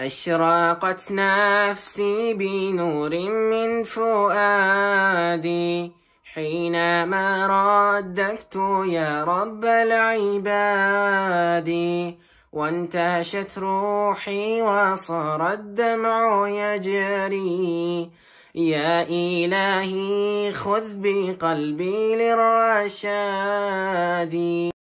أشراقت نفسي بنور من فؤادي حينما ردكت يا رب العباد وانتشت روحي وصار الدمع يجري يا إلهي خذ بقلبي للرشاد